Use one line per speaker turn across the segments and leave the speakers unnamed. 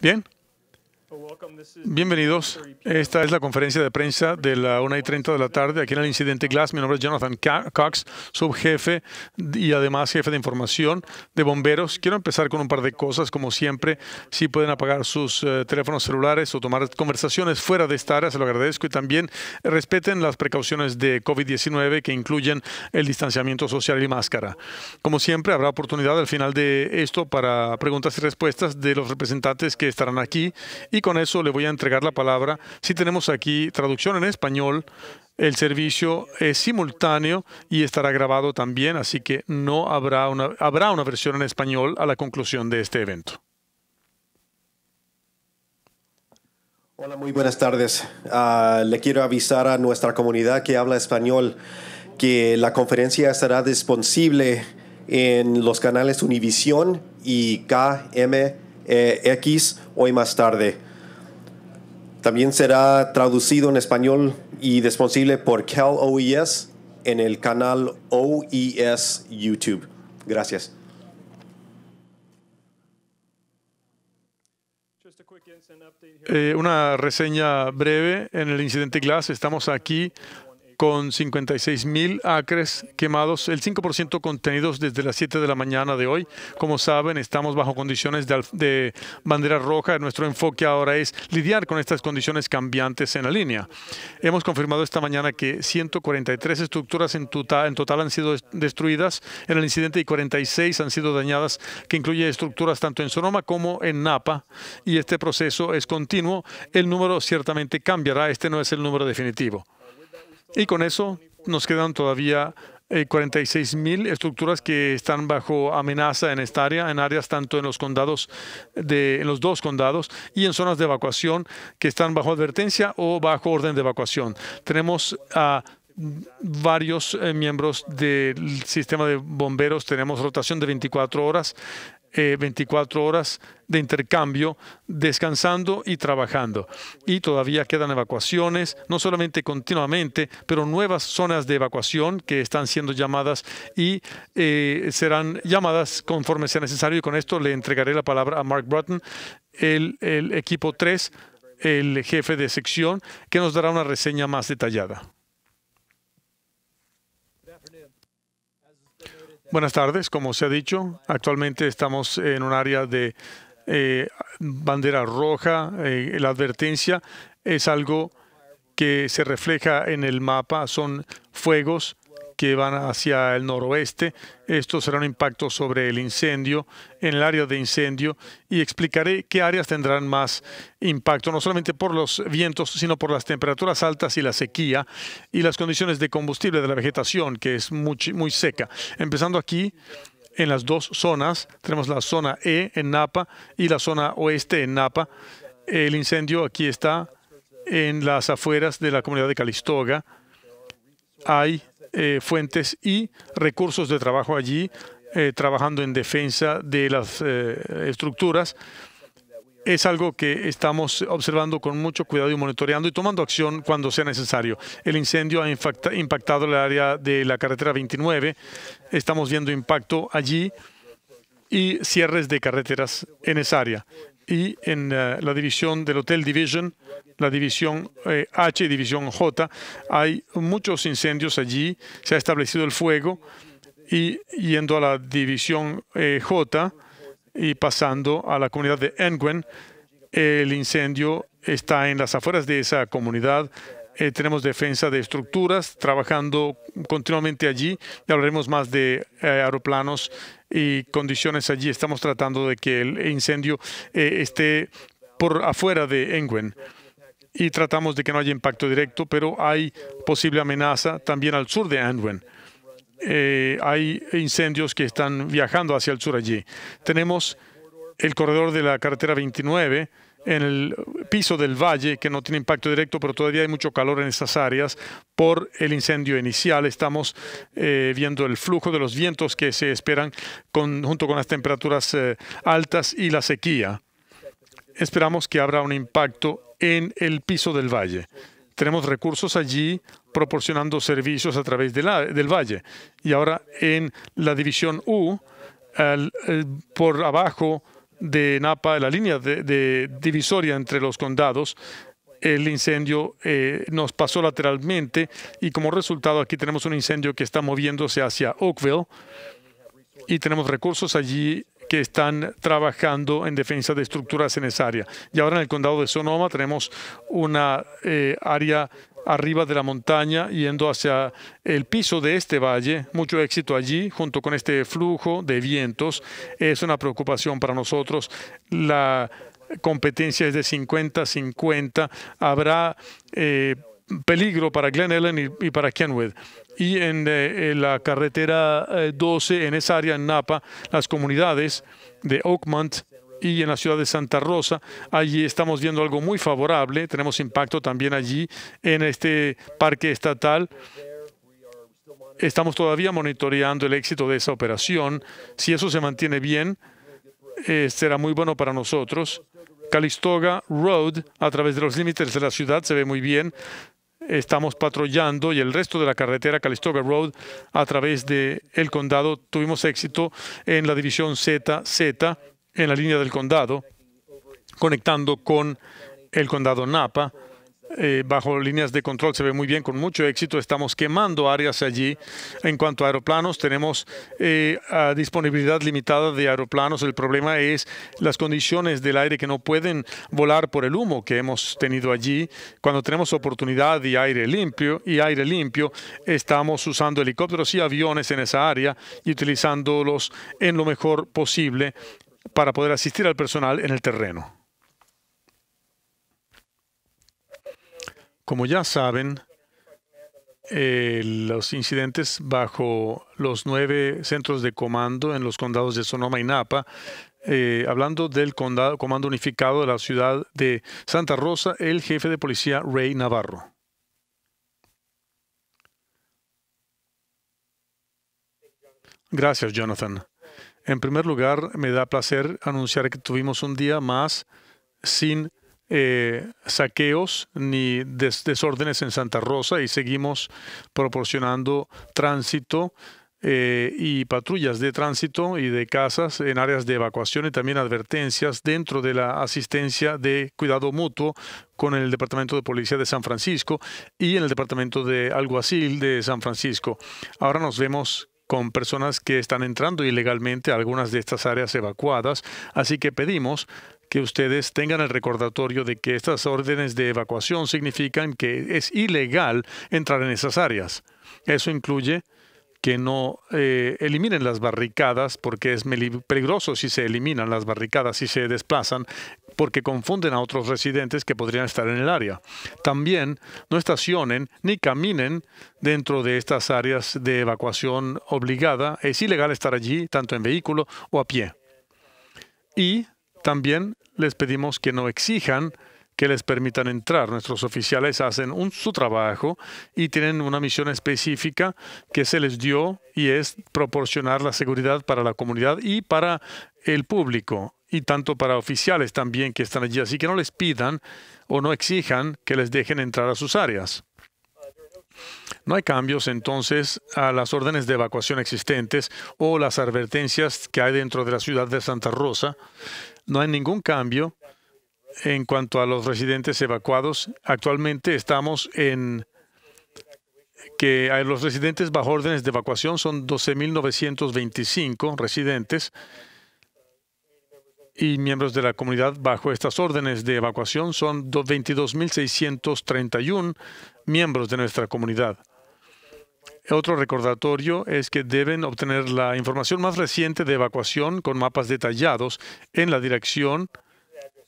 Bien. Bienvenidos. Esta es la conferencia de prensa de la 1 y 30 de la tarde aquí en el incidente Glass. Mi nombre es Jonathan Cox, subjefe y además jefe de información de bomberos. Quiero empezar con un par de cosas. Como siempre, si pueden apagar sus eh, teléfonos celulares o tomar conversaciones fuera de esta área, se lo agradezco. Y también respeten las precauciones de COVID-19 que incluyen el distanciamiento social y máscara. Como siempre, habrá oportunidad al final de esto para preguntas y respuestas de los representantes que estarán aquí y con eso le voy a entregar la palabra. Si tenemos aquí traducción en español. El servicio es simultáneo y estará grabado también, así que no habrá una, habrá una versión en español a la conclusión de este evento. Hola, muy buenas tardes. Ah, le quiero avisar a nuestra comunidad que habla español que la conferencia estará disponible en los canales Univisión y KMX e hoy más tarde. También será traducido en español y disponible por Cal OES en el canal OES YouTube. Gracias. Eh, una reseña breve en el incidente Glass. Estamos aquí con 56 mil acres quemados, el 5% contenidos desde las 7 de la mañana de hoy. Como saben, estamos bajo condiciones de, bandera roja. Nuestro enfoque ahora es lidiar con estas condiciones cambiantes en la línea. Hemos confirmado esta mañana que 143 estructuras en, en total han sido destruidas en el incidente y 46 han sido dañadas, que incluye estructuras tanto en Sonoma como en Napa. Y este proceso es continuo. El número ciertamente cambiará. Este no es el número definitivo. Y con eso nos quedan todavía 46,000 eh, estructuras que están bajo amenaza en esta área, en áreas tanto en los condados de, en los dos condados y en zonas de evacuación que están bajo advertencia o bajo orden de evacuación. Tenemos a varios eh, miembros del sistema de bomberos, tenemos rotación de 24 horas 24 eh, horas de intercambio, descansando y trabajando. Y todavía quedan evacuaciones, no solamente continuamente, pero nuevas zonas de evacuación que están siendo llamadas y eh, serán llamadas conforme sea necesario. Y con esto le entregaré la palabra a Mark Broughton, el, el equipo 3, el jefe de sección, que nos dará una reseña más detallada. Buenas tardes. Como se ha dicho, actualmente estamos en un área de eh, bandera roja. Eh, la advertencia es algo que se refleja en el mapa. Son fuegos que van hacia el noroeste. Esto será un impacto sobre el incendio, en el área de incendio, y explicaré qué áreas tendrán más impacto, no solamente por los vientos, sino por las temperaturas altas y la sequía y las condiciones de combustible de la vegetación, que es muy, muy seca. Empezando aquí, en las dos zonas, tenemos la zona E en Napa y la zona oeste en Napa. El incendio aquí está en las afueras de la comunidad de Calistoga. Hay eh, fuentes y recursos de trabajo allí, eh, trabajando en defensa de las eh, estructuras. Es algo que estamos observando con mucho cuidado y monitoreando y tomando acción cuando sea necesario. El incendio ha impactado el área de la carretera 29. Estamos viendo impacto allí y cierres de carreteras en esa área y en eh, la, división del Hotel Division, la división eh, H y división J, hay muchos incendios allí, se ha establecido el fuego y yendo a la división eh, J y pasando a la comunidad de Engwen, el incendio está en las afueras de esa comunidad. tenemos defensa de estructuras trabajando continuamente allí hablaremos más de aeroplanos y condiciones allí. Estamos tratando de que el incendio eh, esté por afuera de Engwen y tratamos de que no haya impacto directo, pero hay posible amenaza también al sur de Engwen. Eh, hay incendios que están viajando hacia el sur allí. Tenemos el corredor de la carretera 29 en el piso del valle, que no tiene impacto directo, pero todavía hay mucho calor en esas áreas por el incendio inicial. Estamos eh, viendo el flujo de los vientos que se esperan junto con las temperaturas eh, altas y la sequía. Esperamos que habrá un impacto en el piso del valle. Tenemos recursos allí proporcionando servicios a través de del valle. Y ahora en la división U, eh, por abajo de Napa, de la línea de, divisoria entre los condados, el incendio eh, nos pasó lateralmente y como resultado aquí tenemos un incendio que está moviéndose hacia Oakville y tenemos recursos allí que están trabajando en defensa de estructuras en esa área. Y ahora en el condado de Sonoma tenemos una eh, área arriba de la montaña yendo hacia el piso de este valle. Mucho éxito allí, junto con este flujo de vientos. Es una preocupación para nosotros. La competencia es de 50-50. Habrá eh, peligro para Glen Ellen y, para Kenwood. Y en, eh, la carretera 12, eh, en esa área en Napa, las comunidades de Oakmont y en la ciudad de Santa Rosa. Allí estamos viendo algo muy favorable. Tenemos impacto también allí en este parque estatal. Estamos todavía monitoreando el éxito de esa operación. Si eso se mantiene bien, eh, será muy bueno para nosotros. Calistoga Road, a través de los límites de la ciudad, se ve muy bien. Estamos patrullando y el resto de la carretera Calistoga Road a través del condado. Tuvimos éxito en la división ZZ en la línea del condado, conectando con el condado Napa. Eh, bajo líneas de control se ve muy bien, con mucho éxito. Estamos quemando áreas allí. En cuanto a aeroplanos, tenemos eh, disponibilidad limitada de aeroplanos. El problema es las condiciones del aire que no pueden volar por el humo que hemos tenido allí. Cuando tenemos oportunidad y aire limpio, y aire limpio, estamos usando helicópteros y aviones en esa área y utilizándolos en lo mejor posible para poder asistir al personal en el terreno. Como ya saben, eh, los incidentes bajo los nueve centros de comando en los condados de Sonoma y Napa. Eh, hablando del condado, comando unificado de la ciudad de Santa Rosa, el jefe de policía Rey Navarro. Gracias, Jonathan. En primer lugar, me da placer anunciar que tuvimos un día más sin eh, saqueos ni desórdenes en Santa Rosa y seguimos proporcionando tránsito eh, y patrullas de tránsito y de casas en áreas de evacuación y también advertencias dentro de la asistencia de cuidado mutuo con el Departamento de Policía de San Francisco y en el Departamento de Alguacil de San Francisco. Ahora nos vemos con personas que están entrando ilegalmente a algunas de estas áreas evacuadas, así que pedimos que ustedes tengan el recordatorio de que estas órdenes de evacuación significan que es ilegal entrar en esas áreas. Eso incluye que no eh, eliminen las barricadas porque es peligroso si se eliminan las barricadas, y se desplazan porque confunden a otros residentes que podrían estar en el área. También no estacionen ni caminen dentro de estas áreas de evacuación obligada. Es ilegal estar allí, tanto en vehículo o a pie. Y también les pedimos que no exijan que les permitan entrar. Nuestros oficiales hacen un, su trabajo y tienen una misión específica que se les dio y es proporcionar la seguridad para la comunidad y para el público y tanto para oficiales también que están allí. Así que no les pidan o no exijan que les dejen entrar a sus áreas. No hay cambios entonces a las órdenes de evacuación existentes o las advertencias que hay dentro de la ciudad de Santa Rosa. No hay ningún cambio en cuanto a los residentes evacuados. Actualmente estamos en que los residentes bajo órdenes de evacuación son 12.925 residentes y miembros de la comunidad bajo estas órdenes de evacuación son 22.631 miembros de nuestra comunidad. Otro recordatorio es que deben obtener la información más reciente de evacuación con mapas detallados en la dirección.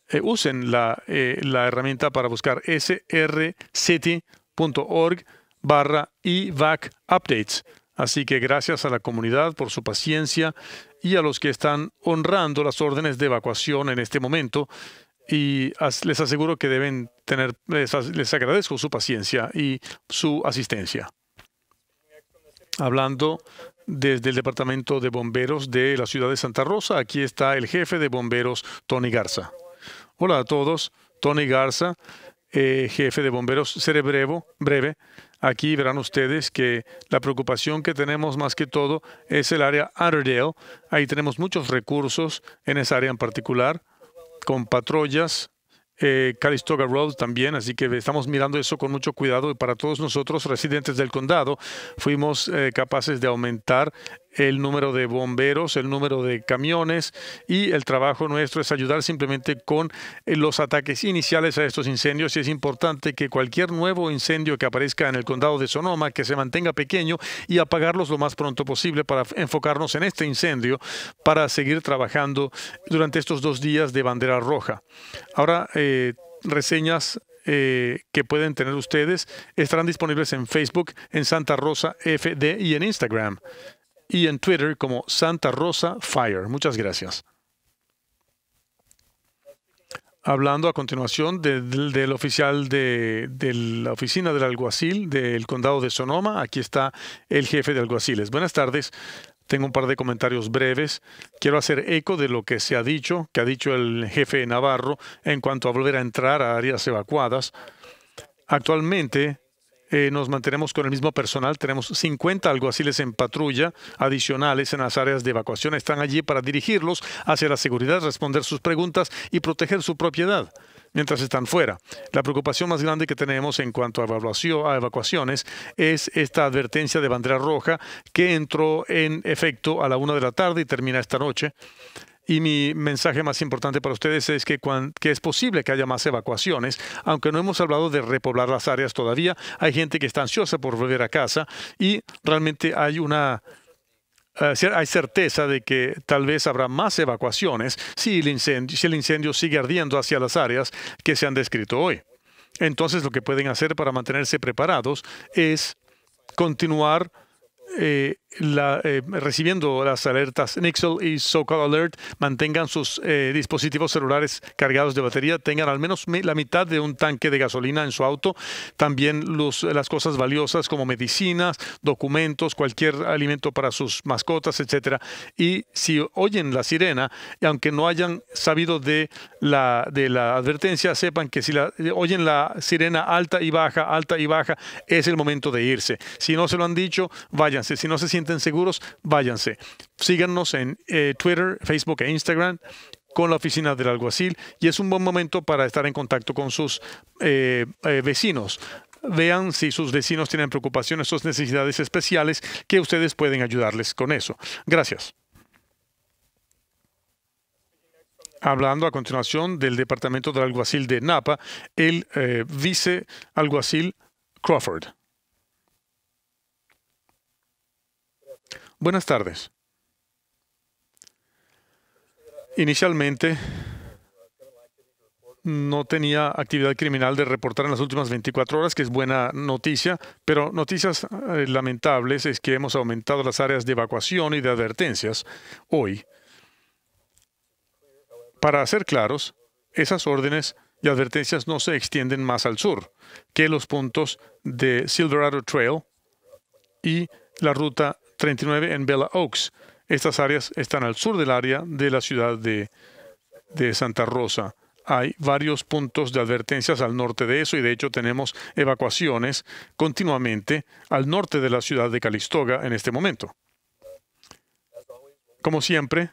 Eh, usen la, eh, la, herramienta para buscar srcity.org barra evac updates. Así que gracias a la comunidad por su paciencia y a los que están honrando las órdenes de evacuación en este momento. Y les aseguro que deben tener, les, agradezco su paciencia y su asistencia. Hablando desde el Departamento de Bomberos de la ciudad de Santa Rosa, aquí está el jefe de bomberos, Tony Garza. Hola a todos, Tony Garza, eh, jefe de bomberos, seré breve, breve. Aquí verán ustedes que la preocupación que tenemos más que todo es el área Underdale. Ahí tenemos muchos recursos en esa área en particular, con patrullas, eh, Calistoga Road también, así que estamos mirando eso con mucho cuidado y para todos nosotros, residentes del condado, fuimos eh, capaces de aumentar el número de bomberos, el número de camiones y el trabajo nuestro es ayudar simplemente con eh, los ataques iniciales a estos incendios y es importante que cualquier nuevo incendio que aparezca en el condado de Sonoma que se mantenga pequeño y apagarlos lo más pronto posible para enfocarnos en este incendio para seguir trabajando durante estos dos días de bandera roja. Ahora, eh, reseñas eh, que pueden tener ustedes estarán disponibles en Facebook, en Santa Rosa FD y en Instagram y en Twitter como Santa Rosa Fire. Muchas gracias. Hablando a continuación del oficial de, de, la oficina del alguacil del condado de Sonoma, aquí está el jefe de alguaciles. Buenas tardes, tengo un par de comentarios breves. Quiero hacer eco de lo que se ha dicho, que ha dicho el jefe Navarro en cuanto a volver a entrar a áreas evacuadas. Actualmente eh, nos mantenemos con el mismo personal. Tenemos 50 alguaciles en patrulla adicionales en las áreas de evacuación. Están allí para dirigirlos hacia la seguridad, responder sus preguntas y proteger su propiedad mientras están fuera. La preocupación más grande que tenemos en cuanto a, evaluación, a evacuaciones es esta advertencia de bandera roja que entró en efecto a la una de la tarde y termina esta noche. Y mi mensaje más importante para ustedes es que, es posible que haya más evacuaciones, aunque no hemos hablado de repoblar las áreas todavía. Hay gente que está ansiosa por volver a casa y realmente hay una... Eh, hay certeza de que tal vez habrá más evacuaciones si el, incendio, sigue ardiendo hacia las áreas que se han descrito hoy. Entonces lo que pueden hacer para mantenerse preparados es continuar eh, la, eh, recibiendo las alertas Nixel y SoCal Alert, mantengan sus eh, dispositivos celulares cargados de batería, tengan al menos la mitad de un tanque de gasolina en su auto, también las cosas valiosas como medicinas, documentos, cualquier alimento para sus mascotas, etcétera. Y si oyen la sirena, aunque no hayan sabido de la, de la advertencia, sepan que si la, oyen la sirena alta y baja, alta y baja, es el momento de irse. Si no se lo han dicho, váyanse. Si no se sienten en seguros, váyanse. Síganos en eh, Twitter, Facebook e Instagram con la oficina del alguacil y es un buen momento para estar en contacto con sus eh, eh, vecinos. Vean si sus vecinos tienen preocupaciones o necesidades especiales que ustedes pueden ayudarles con eso. Gracias. hablando a continuación del departamento del alguacil de Napa, el vice alguacil Crawford. Buenas tardes. Inicialmente no tenía actividad criminal de reportar en las últimas 24 horas, que es buena noticia, pero noticias eh, lamentables es que hemos aumentado las áreas de evacuación y de advertencias hoy. Para ser claros, esas órdenes y advertencias no se extienden más al sur que los puntos de Silverado Trail y la ruta 39 en Bella Oaks. Estas áreas están al sur del área de la ciudad de, de Santa Rosa. Hay varios puntos de advertencias al norte de eso y de hecho tenemos evacuaciones continuamente al norte de la ciudad de Calistoga en este momento. Como siempre,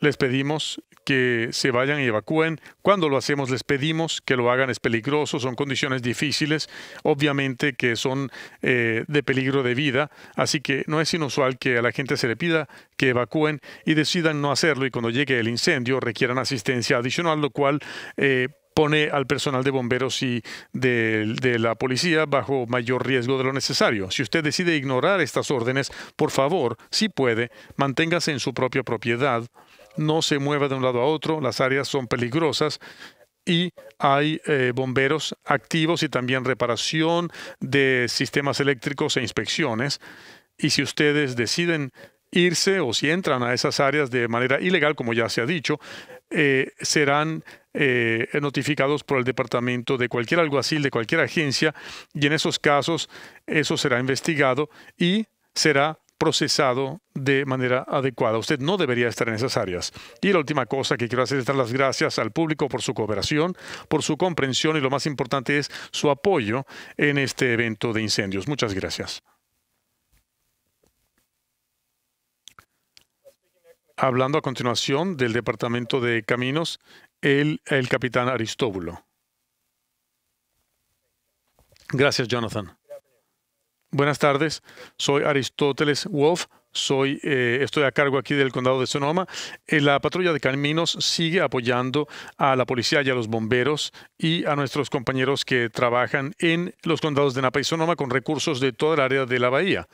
les pedimos que se vayan y evacúen. Cuando lo hacemos, les pedimos que lo hagan. Es peligroso, son condiciones difíciles, obviamente que son eh, de peligro de vida. Así que no es inusual que a la gente se le pida que evacúen y decidan no hacerlo. Y cuando llegue el incendio, requieran asistencia adicional, lo cual eh, pone al personal de bomberos y de, la policía bajo mayor riesgo de lo necesario. Si usted decide ignorar estas órdenes, por favor, si puede, manténgase en su propia propiedad no se mueva de un lado a otro, las áreas son peligrosas y hay eh, bomberos activos y también reparación de sistemas eléctricos e inspecciones. Y si ustedes deciden irse o si entran a esas áreas de manera ilegal, como ya se ha dicho, eh, serán eh, notificados por el departamento de cualquier alguacil, de cualquier agencia, y en esos casos eso será investigado y será procesado de manera adecuada. Usted no debería estar en esas áreas. Y la última cosa que quiero hacer es dar las gracias al público por su cooperación, por su comprensión y lo más importante es su apoyo en este evento de incendios. Muchas gracias. Hablando a continuación del Departamento de Caminos, el, el capitán Aristóbulo. Gracias, Jonathan. Buenas tardes, soy Aristóteles Wolf. Soy, eh, estoy a cargo aquí del condado de Sonoma. Eh, la patrulla de caminos sigue apoyando a la policía y a los bomberos y a nuestros compañeros que trabajan en los condados de Napa y Sonoma con recursos de toda el área de la bahía.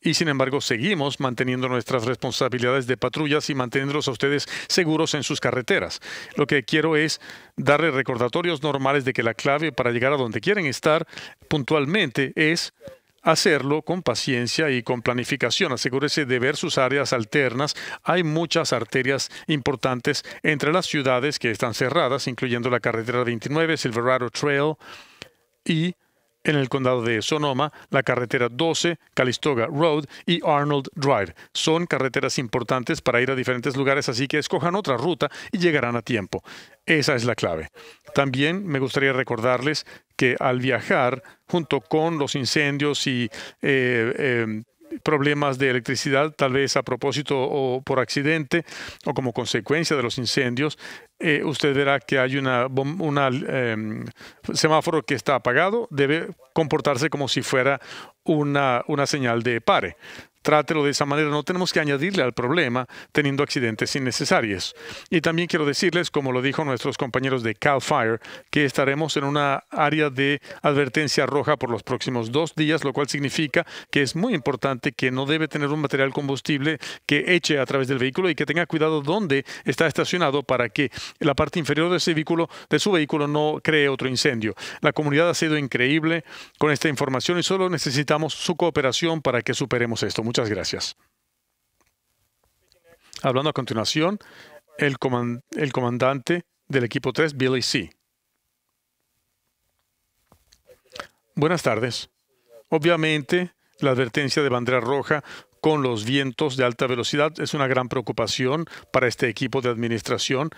Y sin embargo, seguimos manteniendo nuestras responsabilidades de patrullas y manteniéndolos a ustedes seguros en sus carreteras. Lo que quiero es darle recordatorios normales de que la clave para llegar a donde quieren estar puntualmente es hacerlo con paciencia y con planificación. Asegúrese de ver sus áreas alternas. Hay muchas arterias importantes entre las ciudades que están cerradas, incluyendo la carretera 29, Silverado Trail y en el condado de Sonoma, la carretera 12, Calistoga Road y Arnold Drive. Son carreteras importantes para ir a diferentes lugares, así que escojan otra ruta y llegarán a tiempo. Esa es la clave. También me gustaría recordarles que al viajar, junto con los incendios y eh, em, problemas de electricidad, tal vez a propósito o por accidente o como consecuencia de los incendios, eh, usted verá que hay una, una em, semáforo que está apagado, debe comportarse como si fuera una, una señal de pare. Trátelo de esa manera, no tenemos que añadirle al problema teniendo accidentes innecesarios. Y también quiero decirles, como lo dijo nuestros compañeros de Cal Fire, que estaremos en una área de advertencia roja por los próximos dos días, lo cual significa que es muy importante que no debe tener un material combustible que eche a través del vehículo y que tenga cuidado dónde está estacionado para que la parte inferior de ese vehículo, de su vehículo, no cree otro incendio. La comunidad ha sido increíble con esta información y solo necesitamos su cooperación para que superemos esto. Muchas gracias. Hablando a continuación, el, comandante del equipo 3, Billy C. Buenas tardes. Obviamente, la advertencia de bandera roja con los vientos de alta velocidad es una gran preocupación para este equipo de administración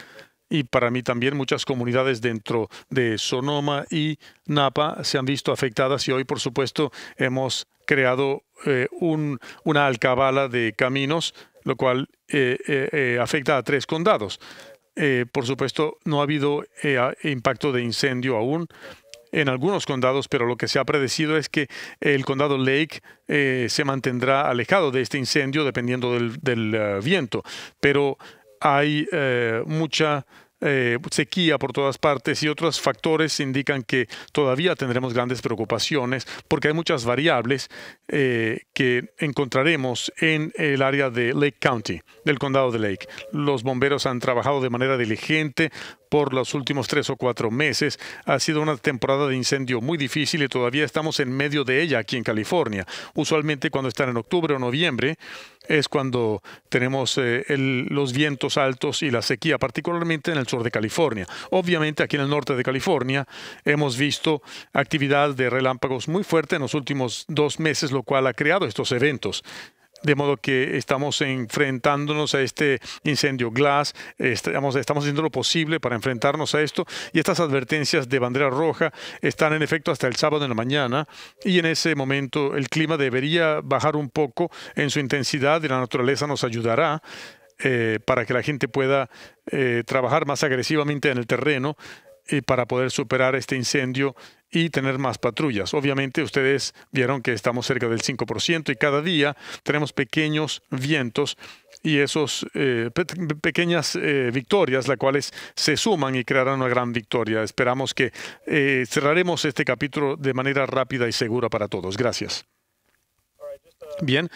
y para mí también muchas comunidades dentro de Sonoma y Napa se han visto afectadas y hoy, por supuesto, hemos creado eh, un, una alcabala de caminos, lo cual eh, eh, afecta a tres condados. por supuesto, no ha habido impacto de incendio aún en algunos condados, pero lo que se ha predecido es que el condado Lake se mantendrá alejado de este incendio dependiendo del, viento. Pero hay mucha eh, sequía por todas partes y otros factores indican que todavía tendremos grandes preocupaciones porque hay muchas variables eh, que encontraremos en el área de Lake County, del condado de Lake. Los bomberos han trabajado de manera diligente por los últimos tres o cuatro meses. Ha sido una temporada de incendio muy difícil y todavía estamos en medio de ella aquí en California. Usualmente cuando están en octubre o noviembre es cuando tenemos eh, los vientos altos y la sequía, particularmente en el sur de California. Obviamente aquí en el norte de California hemos visto actividad de relámpagos muy fuerte en los últimos dos meses, lo cual ha creado estos eventos. De modo que estamos enfrentándonos a este incendio Glass, este, estamos, haciendo lo posible para enfrentarnos a esto y estas advertencias de bandera roja están en efecto hasta el sábado en la mañana y en ese momento el clima debería bajar un poco en su intensidad y la naturaleza nos ayudará. Eh, para que la gente pueda eh, trabajar más agresivamente en el terreno eh, para poder superar este incendio y tener más patrullas. Obviamente ustedes vieron que estamos cerca del 5% y cada día tenemos pequeños vientos y esas eh, pequeñas eh, victorias, las cuales se suman y crearán una gran victoria. Esperamos que cerraremos este capítulo de manera rápida y segura para todos. Gracias. Bien,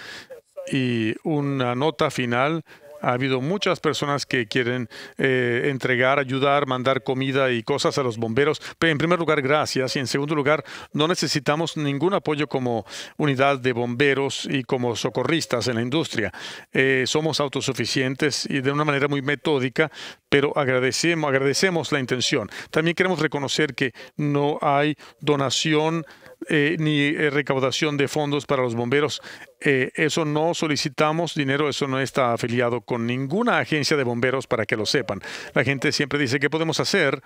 y una nota final ha habido muchas personas que quieren eh, entregar, ayudar, mandar comida y cosas a los bomberos. Pero en primer lugar, gracias. Y en segundo lugar, no necesitamos ningún apoyo como unidad de bomberos y como socorristas en la industria. Eh, somos autosuficientes y de una manera muy metódica, pero agradecemos, agradecemos la intención. También queremos reconocer que no hay donación eh, ni eh, recaudación de fondos para los bomberos. Eh, eso no solicitamos dinero, eso no está afiliado con ninguna agencia de bomberos para que lo sepan. La gente siempre dice, ¿qué podemos hacer?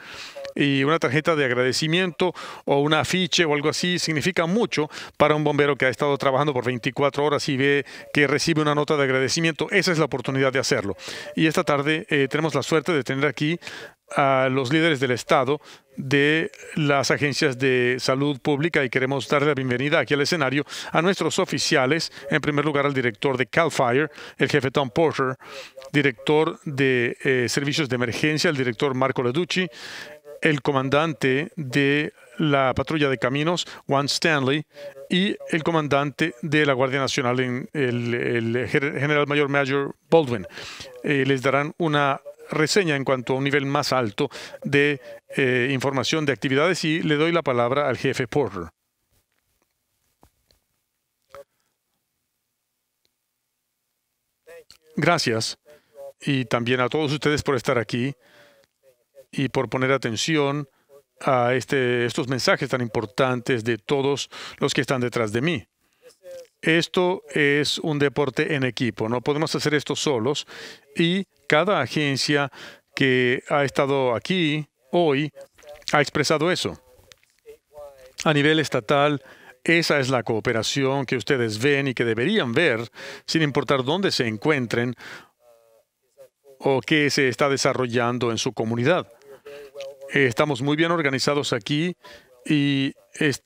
Y una tarjeta de agradecimiento o un afiche o algo así significa mucho para un bombero que ha estado trabajando por 24 horas y ve que recibe una nota de agradecimiento. Esa es la oportunidad de hacerlo. Y esta tarde tenemos la suerte de tener aquí a los líderes del Estado de las agencias de salud pública y queremos darle la bienvenida aquí al escenario a nuestros oficiales. En primer lugar, al director de Cal Fire, el jefe Tom Porter, director de eh, servicios de emergencia, el director Marco Leducci, el comandante de la patrulla de caminos, Juan Stanley, y el comandante de la Guardia Nacional, el, general mayor Major Baldwin. Eh, les darán una reseña en cuanto a un nivel más alto de eh, información de actividades y le doy la palabra al jefe Porter. Gracias y también a todos ustedes por estar aquí y por poner atención a este, estos mensajes tan importantes de todos los que están detrás de mí. Esto es un deporte en equipo, no podemos hacer esto solos y cada agencia que ha estado aquí hoy ha expresado eso. A nivel estatal, esa es la cooperación que ustedes ven y que deberían ver, sin importar dónde se encuentren o qué se está desarrollando en su comunidad. Estamos muy bien organizados aquí y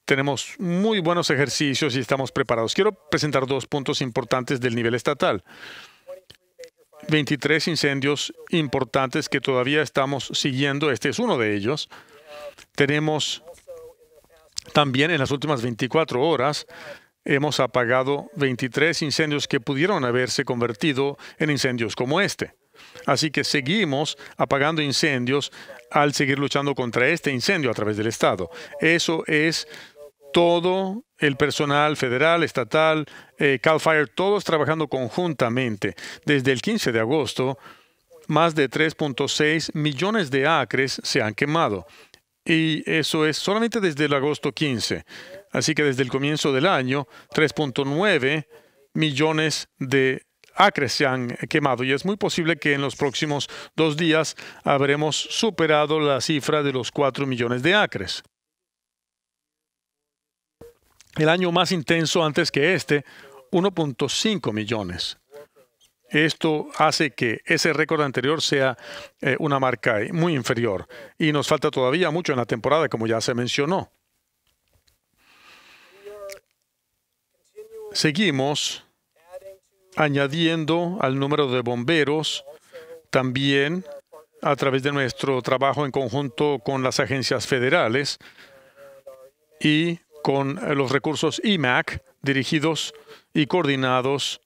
tenemos muy buenos ejercicios y estamos preparados. Quiero presentar dos puntos importantes del nivel estatal. 23 incendios importantes que todavía estamos siguiendo. Este es uno de ellos. Tenemos también en las últimas 24 horas hemos apagado 23 incendios que pudieron haberse convertido en incendios como este. Así que seguimos apagando incendios al seguir luchando contra este incendio a través del Estado. Eso es todo el personal federal, estatal, eh, Cal Fire, todos trabajando conjuntamente. Desde el 15 de agosto, más de 3.6 millones de acres se han quemado. Y eso es solamente desde el agosto 15. Así que desde el comienzo del año, 3.9 millones de acres se han quemado y es muy posible que en los próximos dos días habremos superado la cifra de los 4 millones de acres. El año más intenso antes que este, 1.5 millones. Esto hace que ese récord anterior sea eh, una marca muy inferior y nos falta todavía mucho en la temporada, como ya se mencionó. Seguimos añadiendo al número de bomberos también a través de nuestro trabajo en conjunto con las agencias federales y con los recursos IMAC dirigidos y coordinados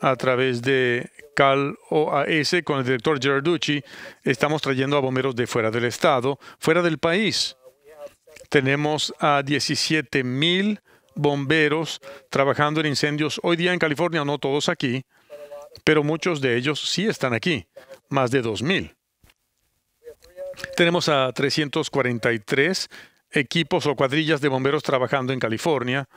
a través de Cal OAS con el director Gerarducci, estamos trayendo a bomberos de fuera del estado, fuera del país. Tenemos a 17,000 mil bomberos trabajando en incendios hoy día en California, no todos aquí, pero muchos de ellos sí están aquí, más de 2.000. Tenemos a 343 equipos o cuadrillas de bomberos trabajando en California,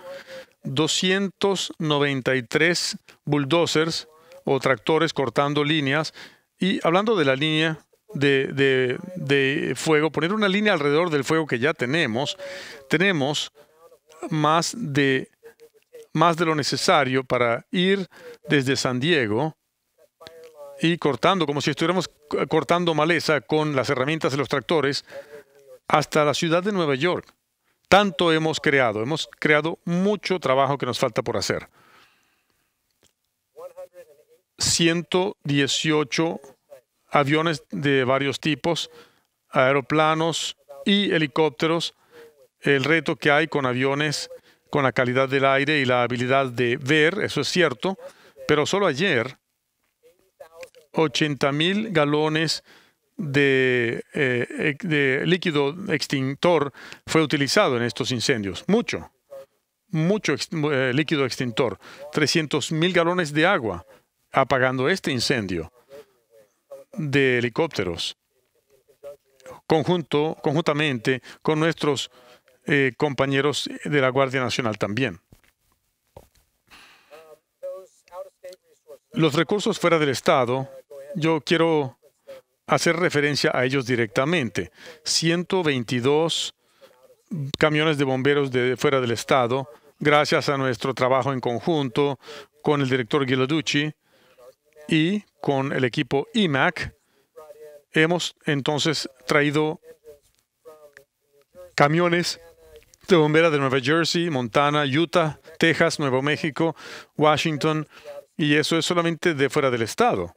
293 bulldozers o tractores cortando líneas y hablando de la línea de, fuego, poner una línea alrededor del fuego que ya tenemos, tenemos más de, más de lo necesario para ir desde San Diego y cortando, como si estuviéramos cortando maleza con las herramientas de los tractores, hasta la ciudad de Nueva York. Tanto hemos creado, hemos creado mucho trabajo que nos falta por hacer. 118 aviones de varios tipos, aeroplanos y helicópteros el reto que hay con aviones con la calidad del aire y la habilidad de ver, eso es cierto, pero solo ayer 80 mil galones eh, de, líquido extintor fue utilizado en estos incendios. Mucho, mucho eh, líquido extintor. 300 mil galones de agua apagando este incendio de helicópteros. Conjunto, conjuntamente con nuestros eh, compañeros de la Guardia Nacional también. Los recursos fuera del Estado, yo quiero hacer referencia a ellos directamente. 122 camiones de bomberos de fuera del Estado, gracias a nuestro trabajo en conjunto con el director Ghilarducci y con el equipo IMAC, hemos entonces traído camiones de bomberas de Nueva Jersey, Montana, Utah, Texas, Nuevo México, Washington, y eso es solamente de fuera del estado.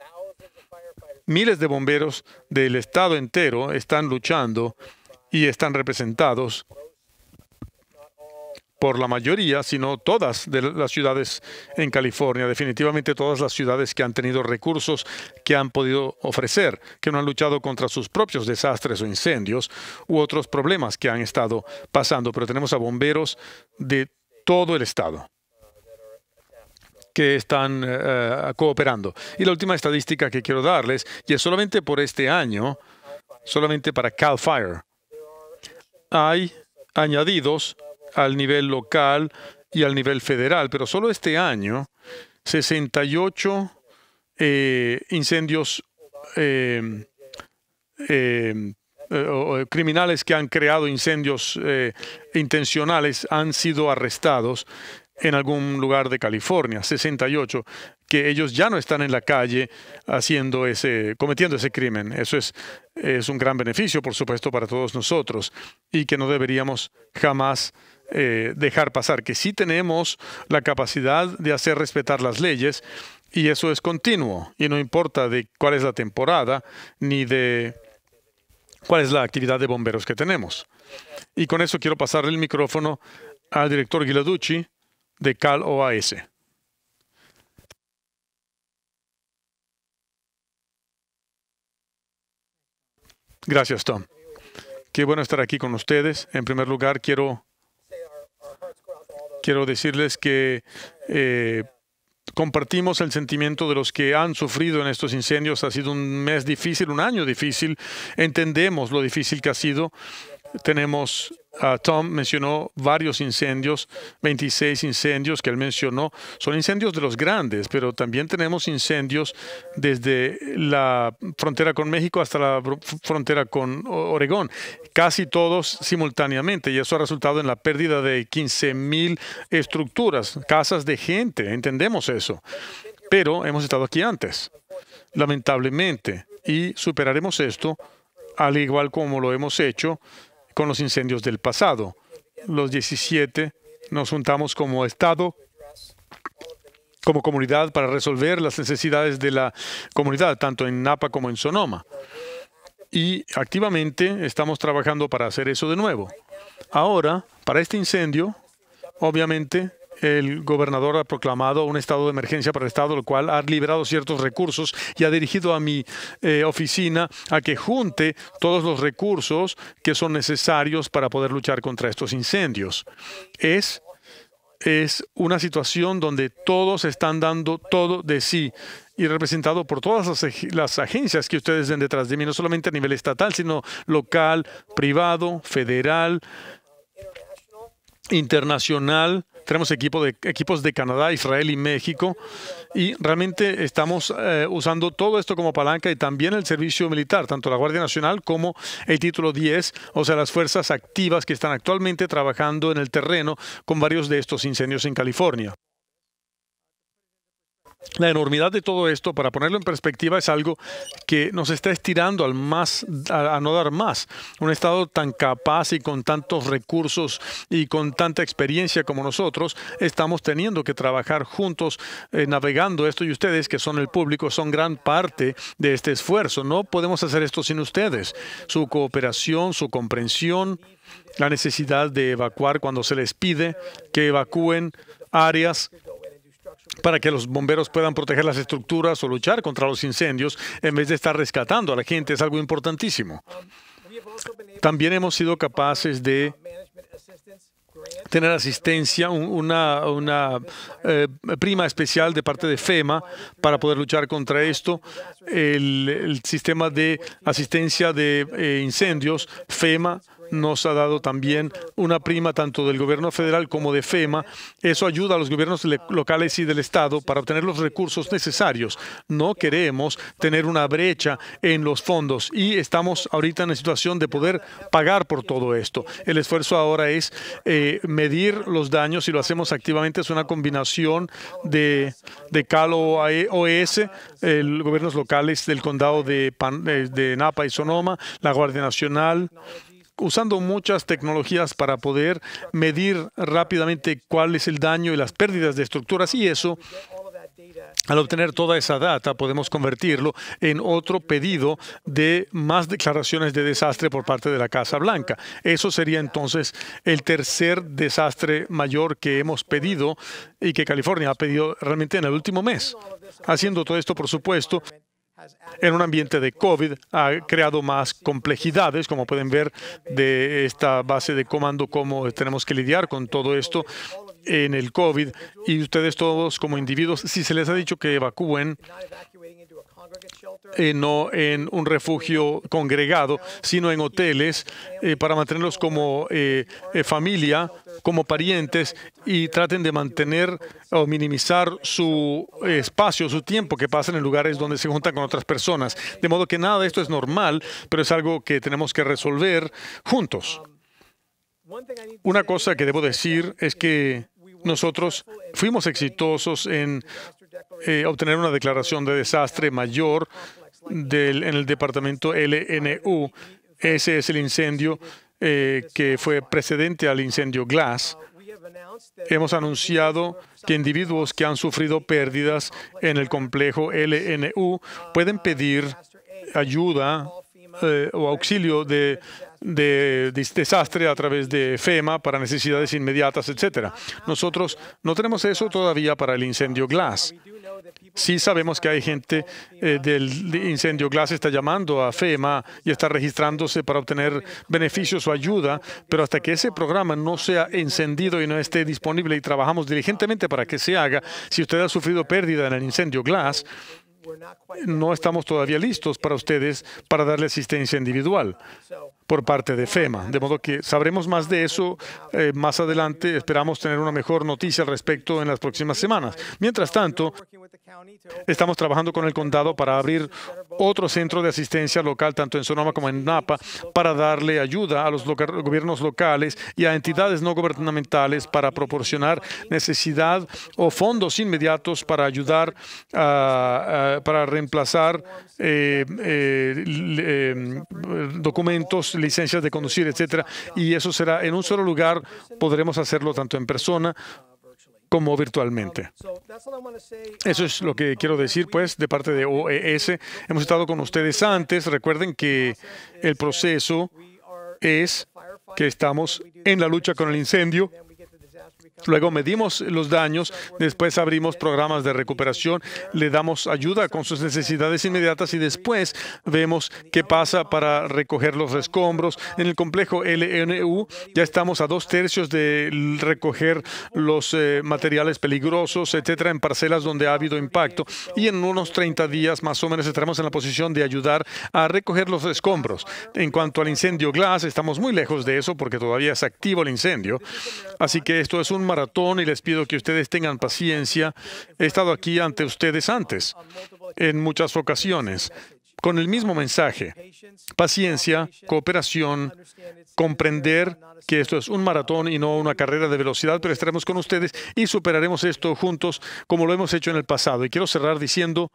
Miles de bomberos del estado entero están luchando y están representados por la mayoría, sino todas de las ciudades en California, definitivamente todas las ciudades que han tenido recursos que han podido ofrecer, que no han luchado contra sus propios desastres o incendios u otros problemas que han estado pasando, pero tenemos a bomberos de todo el estado que están eh, eh, cooperando. Y la última estadística que quiero darles, y es solamente por este año, solamente para Cal Fire, hay añadidos al nivel local y al nivel federal, pero solo este año 68 eh, incendios eh, eh, criminales que han creado incendios intencionales han sido arrestados en algún lugar de California, 68, que ellos ya no están en la calle haciendo ese, cometiendo ese crimen. Eso es, es un gran beneficio, por supuesto, para todos nosotros y que no deberíamos jamás eh, dejar pasar, que sí tenemos la capacidad de hacer respetar las leyes y eso es continuo y no importa de cuál es la temporada ni de cuál es la actividad de bomberos que tenemos. Y con eso quiero pasarle el micrófono al director Giladucci de Cal OAS. Gracias, Tom. Qué bueno estar aquí con ustedes. En primer lugar, quiero quiero decirles que eh, compartimos el sentimiento de los que han sufrido en estos incendios. Ha sido un mes difícil, un año difícil. Entendemos lo difícil que ha sido. Tenemos Ah, Tom mencionó varios incendios, 26 incendios que él mencionó. Son incendios de los grandes, pero también tenemos incendios desde la frontera con México hasta la frontera con Oregón, casi todos simultáneamente. Y eso ha resultado en la pérdida de 15 mil estructuras, casas de gente, entendemos eso. Pero hemos estado aquí antes, lamentablemente, y superaremos esto al igual como lo hemos hecho con los incendios del pasado. Los 17 nos juntamos como Estado, como comunidad, para resolver las necesidades de la comunidad, tanto en Napa como en Sonoma. Y activamente estamos trabajando para hacer eso de nuevo. Ahora, para este incendio, obviamente el gobernador ha proclamado un estado de emergencia para el Estado, lo cual ha liberado ciertos recursos y ha dirigido a mi eh, oficina a que junte todos los recursos que son necesarios para poder luchar contra estos incendios. Es, es una situación donde todos están dando todo de sí y representado por todas las agencias que ustedes ven detrás de mí, no solamente a nivel estatal, sino local, privado, federal, internacional. Tenemos equipo de, equipos de Canadá, Israel y México. Y realmente estamos eh, usando todo esto como palanca y también el servicio militar, tanto la Guardia Nacional como el título 10, o sea, las fuerzas activas que están actualmente trabajando en el terreno con varios de estos incendios en California. La enormidad de todo esto, para ponerlo en perspectiva, es algo que nos está estirando al más, a, no dar más. Un Estado tan capaz y con tantos recursos y con tanta experiencia como nosotros, estamos teniendo que trabajar juntos eh, navegando esto y ustedes, que son el público, son gran parte de este esfuerzo. No podemos hacer esto sin ustedes. Su cooperación, su comprensión, la necesidad de evacuar cuando se les pide que evacúen áreas para que los bomberos puedan proteger las estructuras o luchar contra los incendios en vez de estar rescatando a la gente es algo importantísimo. También hemos sido capaces de tener asistencia, una, una eh, prima especial de parte de FEMA para poder luchar contra esto. El, sistema de asistencia de eh, incendios, FEMA, nos ha dado también una prima tanto del gobierno federal como de FEMA. Eso ayuda a los gobiernos locales y del Estado para obtener los recursos necesarios. No queremos tener una brecha en los fondos y estamos ahorita en la situación de poder pagar por todo esto. El esfuerzo ahora es eh, medir los daños y lo hacemos activamente. Es una combinación de, de CALO e, e gobiernos locales del condado de, eh, de Napa y Sonoma, la Guardia Nacional, usando muchas tecnologías para poder medir rápidamente cuál es el daño y las pérdidas de estructuras y eso al obtener toda esa data, podemos convertirlo en otro pedido de más declaraciones de desastre por parte de la Casa Blanca. Eso sería entonces el tercer desastre mayor que hemos pedido y que California ha pedido realmente en el último mes. Haciendo todo esto, por supuesto, en un ambiente de COVID ha creado más complejidades, como pueden ver de esta base de comando, cómo tenemos que lidiar con todo esto en el COVID. Y ustedes todos como individuos, si se les ha dicho que evacúen, eh, no en un refugio congregado, sino en hoteles, eh, para mantenerlos como eh, familia, como parientes, y traten de mantener o minimizar su espacio, su tiempo que pasan en lugares donde se juntan con otras personas. De modo que nada de esto es normal, pero es algo que tenemos que resolver juntos. Una cosa que debo decir es que nosotros fuimos exitosos en eh, obtener una declaración de desastre mayor en el departamento LNU. Ese es el incendio eh, que fue precedente al incendio Glass. Hemos anunciado que individuos que han sufrido pérdidas en el complejo LNU pueden pedir ayuda eh, o auxilio de de, desastre a través de FEMA para necesidades inmediatas, etcétera. Nosotros no tenemos eso todavía para el incendio Glass. Sí sabemos que hay gente eh, del incendio Glass está llamando a FEMA y está registrándose para obtener beneficios o ayuda, pero hasta que ese programa no sea encendido y no esté disponible y trabajamos diligentemente para que se haga, si usted ha sufrido pérdida en el incendio Glass, no estamos todavía listos para ustedes para darle asistencia individual por parte de FEMA. De modo que sabremos más de eso eh, más adelante. Esperamos tener una mejor noticia al respecto en las próximas semanas. Mientras tanto, estamos trabajando con el condado para abrir otro centro de asistencia local, tanto en Sonoma como en Napa, para darle ayuda a los gobiernos locales y a entidades no gubernamentales para proporcionar necesidad o fondos inmediatos para ayudar a, a para, reemplazar eh, eh, eh, documentos, licencias de conducir, etcétera. Y eso será en un solo lugar, podremos hacerlo tanto en persona como virtualmente. Eso es lo que quiero decir, pues, de parte de OES. Hemos estado con ustedes antes. Recuerden que el proceso es que estamos en la lucha con el incendio Luego medimos los daños, después abrimos programas de recuperación, le damos ayuda con sus necesidades inmediatas y después vemos qué pasa para recoger los escombros. En el complejo LNU ya estamos a dos tercios de recoger los eh, materiales peligrosos, etcétera, en parcelas donde ha habido impacto y en unos 30 días más o menos estaremos en la posición de ayudar a recoger los escombros. En cuanto al incendio Glass, estamos muy lejos de eso porque todavía es activo el incendio. Así que esto es un maratón y les pido que ustedes tengan paciencia. He estado aquí ante ustedes antes, en muchas ocasiones, con el mismo mensaje. Paciencia, cooperación, comprender que esto es un maratón y no una carrera de velocidad, pero estaremos con ustedes y superaremos esto juntos como lo hemos hecho en el pasado. Y quiero cerrar diciendo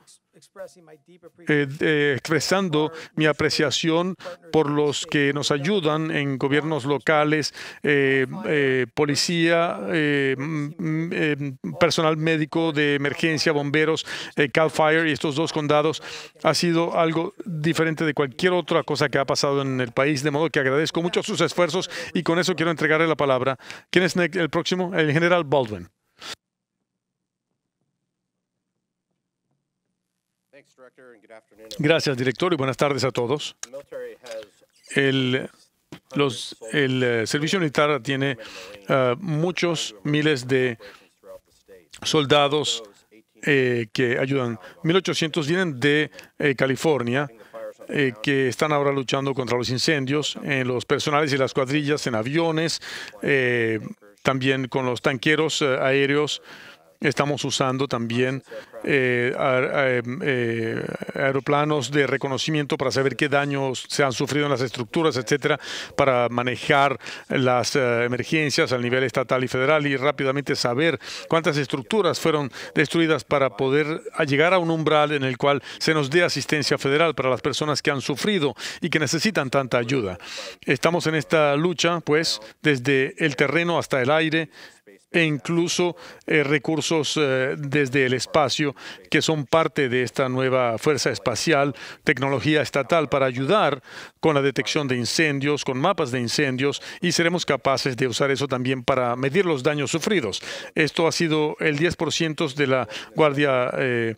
eh, expresando mi apreciación por los que nos ayudan en gobiernos locales, eh, eh, policía, mm, personal médico de emergencia, bomberos, Cal Fire y estos dos condados. Ha sido algo diferente de cualquier otra cosa que ha pasado en el país, de modo que agradezco mucho sus esfuerzos y con eso quiero entregarle la palabra. ¿Quién es el próximo? El general Baldwin. Gracias, director, y buenas tardes a todos. El, eh, servicio militar tiene ah, muchos miles de soldados eh, que ayudan. 1.800 vienen de eh, California, que están ahora luchando contra los incendios en los personales y las cuadrillas, en aviones, también con los tanqueros aéreos Estamos usando también eh, eh, eh, aeroplanos de reconocimiento para saber qué daños se han sufrido en las estructuras, etcétera, para manejar las emergencias al nivel estatal y federal y rápidamente saber cuántas estructuras fueron destruidas para poder llegar a un umbral en el cual se nos dé asistencia federal para las personas que han sufrido y que necesitan tanta ayuda. Estamos en esta lucha, pues, desde el terreno hasta el aire e incluso eh, recursos eh, desde el espacio que son parte de esta nueva fuerza espacial, tecnología estatal para ayudar con la detección de incendios, con mapas de incendios y seremos capaces de usar eso también para medir los daños sufridos. Esto ha sido el 10% de la Guardia eh,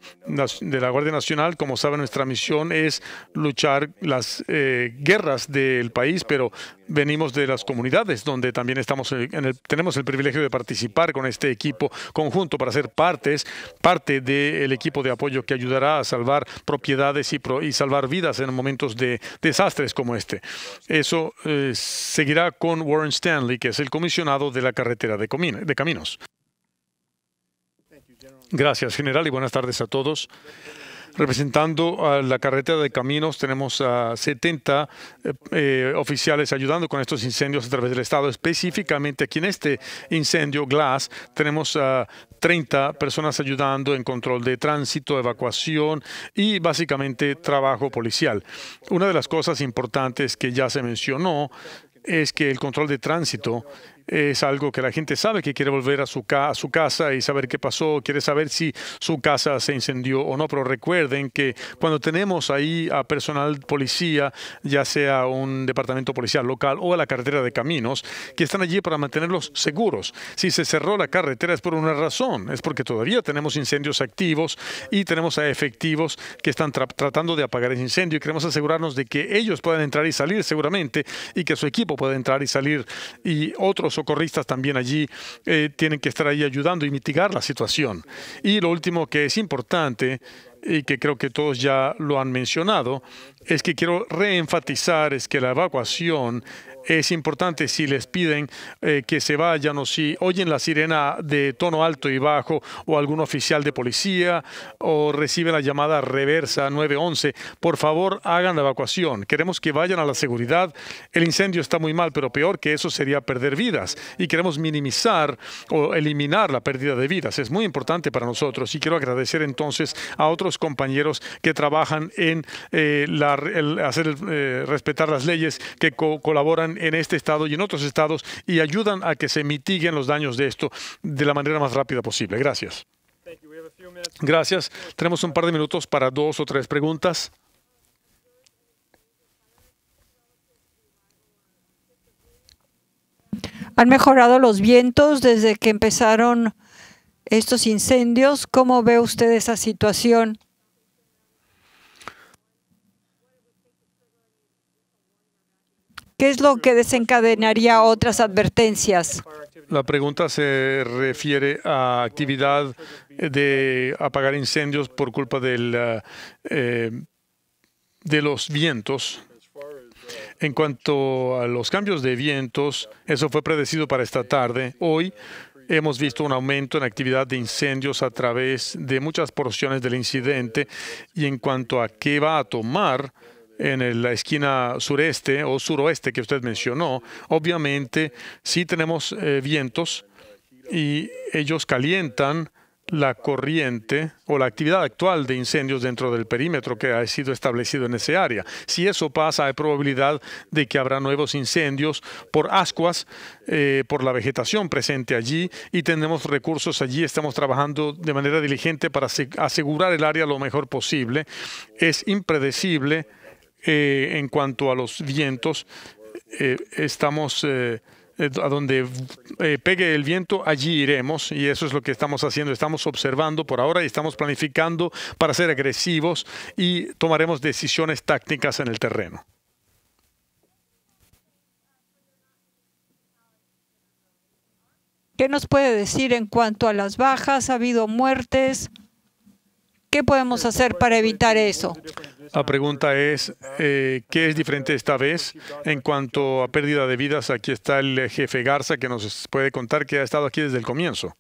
de la Guardia Nacional, como saben, nuestra misión es luchar las guerras del país, pero venimos de las comunidades donde también estamos eh, tenemos el privilegio de participar con este equipo conjunto para ser partes, parte del equipo de apoyo que ayudará a salvar propiedades y, y salvar vidas en momentos de desastres como este. Eso eh, seguirá con Warren Stanley, que es el comisionado de la carretera de caminos. Gracias, general, y buenas tardes a todos representando a la carretera de caminos. Tenemos a 70 eh, eh, oficiales ayudando con estos incendios a través del Estado. Específicamente aquí en este incendio, Glass, tenemos a 30 personas ayudando en control de tránsito, evacuación y básicamente trabajo policial. Una de las cosas importantes que ya se mencionó es que el control de tránsito es algo que la gente sabe que quiere volver a su, casa y saber qué pasó, quiere saber si su casa se incendió o no, pero recuerden que cuando tenemos ahí a personal policía, ya sea un departamento policial local o a la carretera de caminos, que están allí para mantenerlos seguros. Si se cerró la carretera es por una razón, es porque todavía tenemos incendios activos y tenemos a efectivos que están tratando de apagar ese incendio y queremos asegurarnos de que ellos puedan entrar y salir seguramente y que su equipo pueda entrar y salir y otros socorristas también allí eh, tienen que estar ahí ayudando y mitigar la situación. Y lo último que es importante y que creo que todos ya lo han mencionado, es que quiero reenfatizar es que la evacuación es importante si les piden eh, que se vayan o si oyen la sirena de tono alto y bajo o algún oficial de policía o reciben la llamada reversa 911, por favor hagan la evacuación. Queremos que vayan a la seguridad. El incendio está muy mal, pero peor que eso sería perder vidas y queremos minimizar o eliminar la pérdida de vidas. Es muy importante para nosotros y quiero agradecer entonces a otros compañeros que trabajan en eh, la, hacer eh, respetar las leyes, que colaboran en este estado y en otros estados y ayudan a que se mitiguen los daños de esto de la manera más rápida posible. Gracias. Gracias. Tenemos un par de minutos para dos o tres preguntas.
¿Han mejorado los vientos desde que empezaron estos incendios? ¿Cómo ve usted esa situación? ¿Qué es lo que desencadenaría otras advertencias?
La pregunta se refiere a actividad de apagar incendios por culpa eh, eh, de los vientos. En cuanto a los cambios de vientos, eso fue predecido para esta tarde. Hoy hemos visto un aumento en actividad de incendios a través de muchas porciones del incidente. Y en cuanto a qué va a tomar, en la esquina sureste o suroeste que usted mencionó, obviamente sí tenemos eh, vientos y ellos calientan la corriente o la actividad actual de incendios dentro del perímetro que ha sido establecido en ese área. Si eso pasa, hay probabilidad de que habrá nuevos incendios por ascuas, eh, por la vegetación presente allí y tenemos recursos allí. Estamos trabajando de manera diligente para asegurar el área lo mejor posible. Es impredecible eh, en cuanto a los vientos, eh, estamos eh, a donde pegue el viento, allí iremos y eso es lo que estamos haciendo. Estamos observando por ahora y estamos planificando para ser agresivos y tomaremos decisiones tácticas en el terreno.
¿Qué nos puede decir en cuanto a las bajas? ¿Ha habido muertes? ¿Qué podemos hacer para evitar eso?
La pregunta es, eh, ¿qué es diferente esta vez en cuanto a pérdida de vidas? Aquí está el jefe Garza que nos puede contar que ha estado aquí desde el comienzo.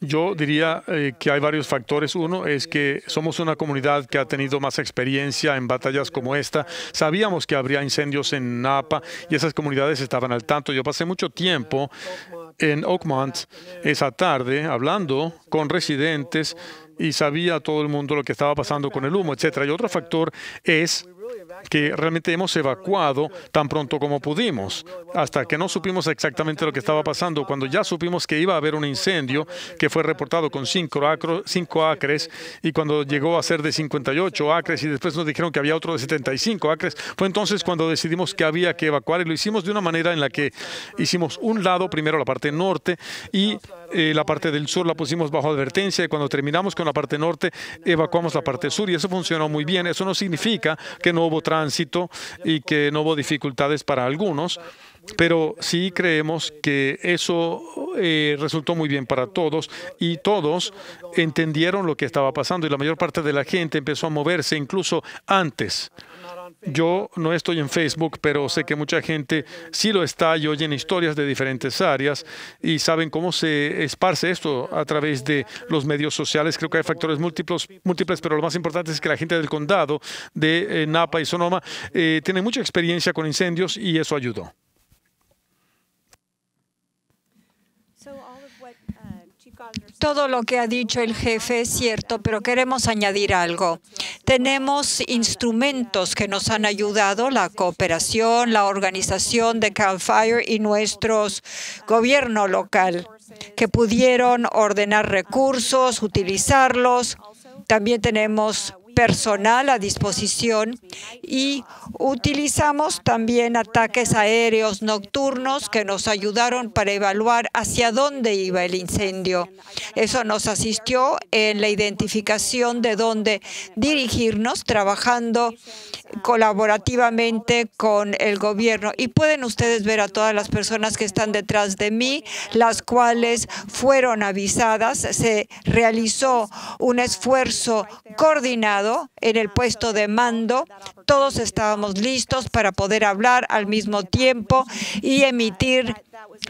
Yo diría eh, que hay varios factores. Uno es que somos una comunidad que ha tenido más experiencia en batallas como esta. Sabíamos que habría incendios en Napa y esas comunidades estaban al tanto. Yo pasé mucho tiempo en Oakmont esa tarde hablando con residentes y sabía todo el mundo lo que estaba pasando con el humo, etc. Y otro factor es que realmente hemos evacuado tan pronto como pudimos, hasta que no supimos exactamente lo que estaba pasando. Cuando ya supimos que iba a haber un incendio que fue reportado con cinco acres y cuando llegó a ser de 58 acres y después nos dijeron que había otro de 75 acres, fue entonces cuando decidimos que había que evacuar y lo hicimos de una manera en la que hicimos un lado, primero la parte norte y eh, la parte del sur la pusimos bajo advertencia y cuando terminamos con la parte norte evacuamos la parte sur y eso funcionó muy bien. Eso no significa que no hubo tránsito y que no hubo dificultades para algunos, pero sí creemos que eso eh, resultó muy bien para todos y todos entendieron lo que estaba pasando y la mayor parte de la gente empezó a moverse incluso antes yo no estoy en Facebook, pero sé que mucha gente sí lo está y oyen historias de diferentes áreas y saben cómo se esparce esto a través de los medios sociales. Creo que hay factores múltiples, múltiples pero lo más importante es que la gente del condado de eh, Napa y Sonoma eh, tiene mucha experiencia con incendios y eso ayudó.
Todo lo que ha dicho el jefe es cierto, pero queremos añadir algo. Tenemos instrumentos que nos han ayudado, la cooperación, la organización de Cal Fire y nuestros gobierno local, que pudieron ordenar recursos, utilizarlos. También tenemos personal a disposición y utilizamos también ataques aéreos nocturnos que nos ayudaron para evaluar hacia dónde iba el incendio. Eso nos asistió en la identificación de dónde dirigirnos trabajando colaborativamente con el gobierno. Y pueden ustedes ver a todas las personas que están detrás de mí, las cuales fueron avisadas. Se realizó un esfuerzo coordinado en el puesto de mando, todos estábamos listos para poder hablar al mismo tiempo y emitir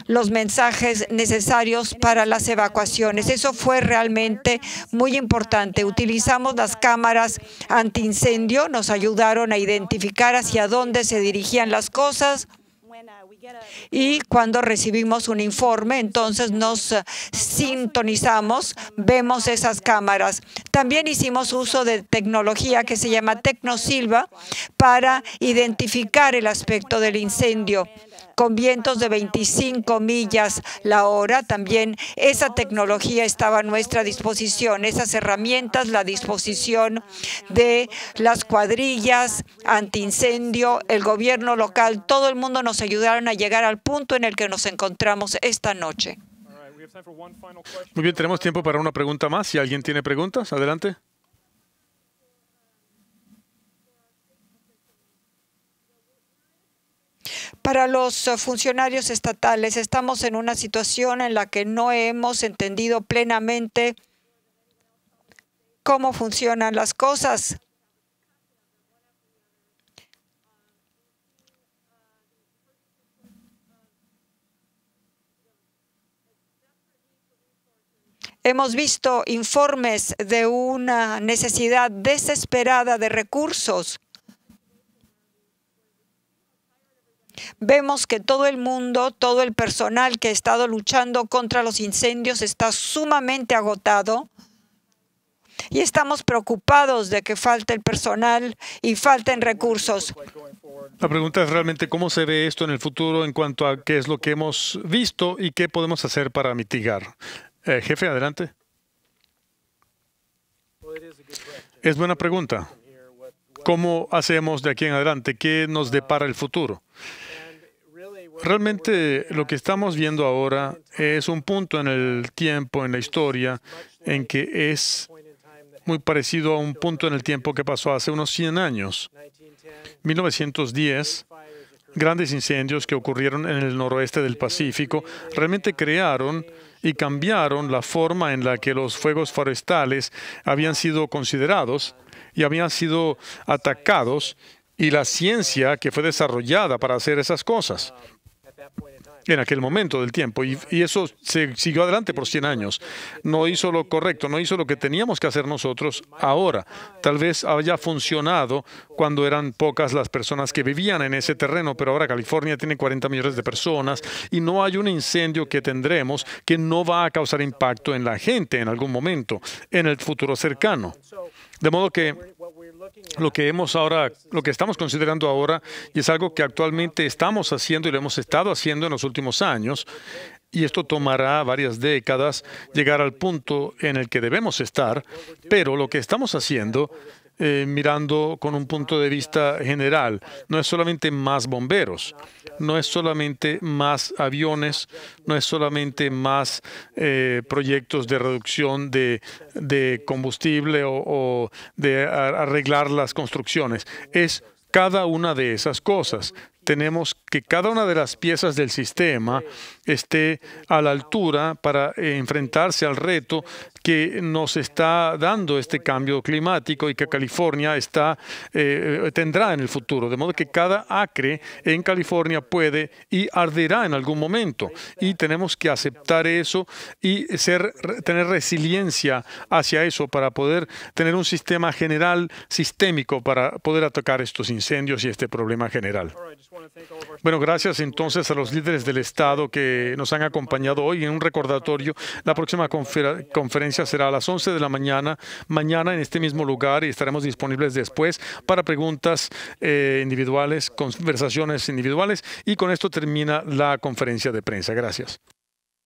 los mensajes necesarios para las evacuaciones. Eso fue realmente muy importante. Utilizamos las cámaras antiincendio, nos ayudaron a identificar hacia dónde se dirigían las cosas Uh, y cuando recibimos un informe, entonces nos eh, sintonizamos, vemos esas cámaras. También hicimos uso de tecnología que se llama Tecnosilva para identificar el aspecto del incendio con vientos de 25 millas la hora. También esa tecnología estaba a nuestra disposición, esas herramientas, la disposición de las cuadrillas, antiincendio, el gobierno local, todo el mundo nos ayudaron a llegar al punto en el que nos encontramos esta noche.
Muy bien, tenemos tiempo para una pregunta más. Si alguien tiene preguntas, adelante.
Para los eh, funcionarios estatales estamos en una situación en la que no hemos entendido plenamente cómo funcionan las cosas. Hemos visto informes de una necesidad desesperada de recursos Vemos que todo el mundo, todo el personal que ha estado luchando contra los incendios está sumamente agotado y estamos preocupados de que falte el personal y falten recursos.
La pregunta es realmente cómo se ve esto en el futuro en cuanto a qué es lo que hemos visto y qué podemos hacer para mitigar. Eh, jefe, adelante. Es buena pregunta. ¿Cómo hacemos de aquí en adelante? ¿Qué nos depara el futuro? Realmente lo que estamos viendo ahora es un punto en el tiempo, en la historia, en que es muy parecido a un punto en el tiempo que pasó hace unos 100 años. 1910, grandes incendios que ocurrieron en el noroeste del Pacífico realmente crearon y cambiaron la forma en la que los fuegos forestales habían sido considerados y habían sido atacados y la ciencia que fue desarrollada para hacer esas cosas en aquel momento del tiempo. Y, eso se siguió adelante por 100 años. No hizo lo correcto, no hizo lo que teníamos que hacer nosotros ahora. Tal vez haya funcionado cuando eran pocas las personas que vivían en ese terreno, pero ahora California tiene 40 millones de personas y no hay un incendio que tendremos que no va a causar impacto en la gente en algún momento, en el futuro cercano. De modo que lo que hemos ahora, lo que estamos considerando ahora, y es algo que actualmente estamos haciendo y lo hemos estado haciendo en los últimos años, y esto tomará varias décadas llegar al punto en el que debemos estar, pero lo que estamos haciendo eh, mirando con un punto de vista general. No es solamente más bomberos, no es solamente más aviones, no es solamente más eh, proyectos de reducción de, combustible o de arreglar las construcciones. Es cada una de esas cosas tenemos que cada una de las piezas del sistema esté a la altura para enfrentarse al reto que nos está dando este cambio climático y que California está, eh, eh, tendrá en el futuro. De modo que cada acre en California puede y arderá en algún momento. Y tenemos que aceptar eso y ser, tener resiliencia hacia eso para poder tener un sistema general, sistémico, para poder atacar estos incendios y este problema general. Bueno, gracias entonces a los líderes del Estado que nos han acompañado hoy en un recordatorio. La próxima conferencia conferencia será a las 11 de la mañana, mañana en este mismo lugar y estaremos disponibles después para preguntas eh, individuales, conversaciones individuales y con esto termina la conferencia de prensa. Gracias.